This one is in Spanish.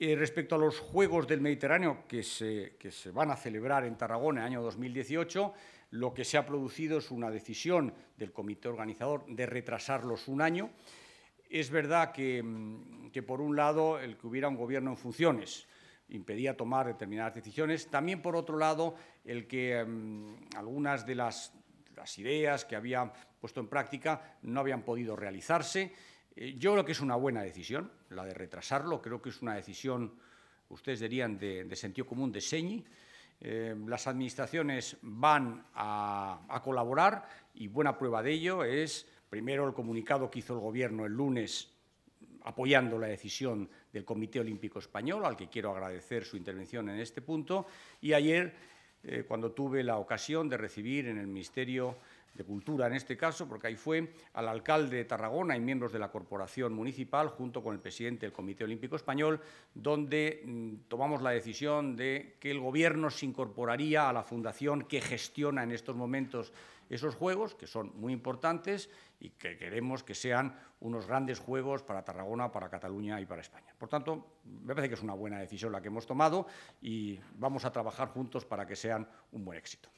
Eh, respecto a los Juegos del Mediterráneo que se, van a celebrar en Tarragona en el año 2018, lo que se ha producido es una decisión del comité organizador de retrasarlos un año. Es verdad mm, que, por un lado, el que hubiera un gobierno en funciones impedía tomar determinadas decisiones. También, por otro lado, el que mm, algunas de las ideas que había puesto en práctica no habían podido realizarse eh, yo creo que es una buena decisión, la de retrasarlo, creo que es una decisión, ustedes dirían, de, sentido común, de señi. Eh, las administraciones van a, colaborar y buena prueba de ello es, primero, el comunicado que hizo el Gobierno el lunes apoyando la decisión del Comité Olímpico Español, al que quiero agradecer su intervención en este punto, y ayer, eh, cuando tuve la ocasión de recibir en el Ministerio de Cultura en este caso, porque ahí fue, al alcalde de Tarragona y miembros de la corporación municipal, junto con el presidente del Comité Olímpico Español, donde mm, tomamos la decisión de que el Gobierno se incorporaría a la fundación que gestiona en estos momentos esos juegos, que son muy importantes y que queremos que sean unos grandes juegos para Tarragona, para Cataluña y para España. Por tanto, me parece que es una buena decisión la que hemos tomado y vamos a trabajar juntos para que sean un buen éxito.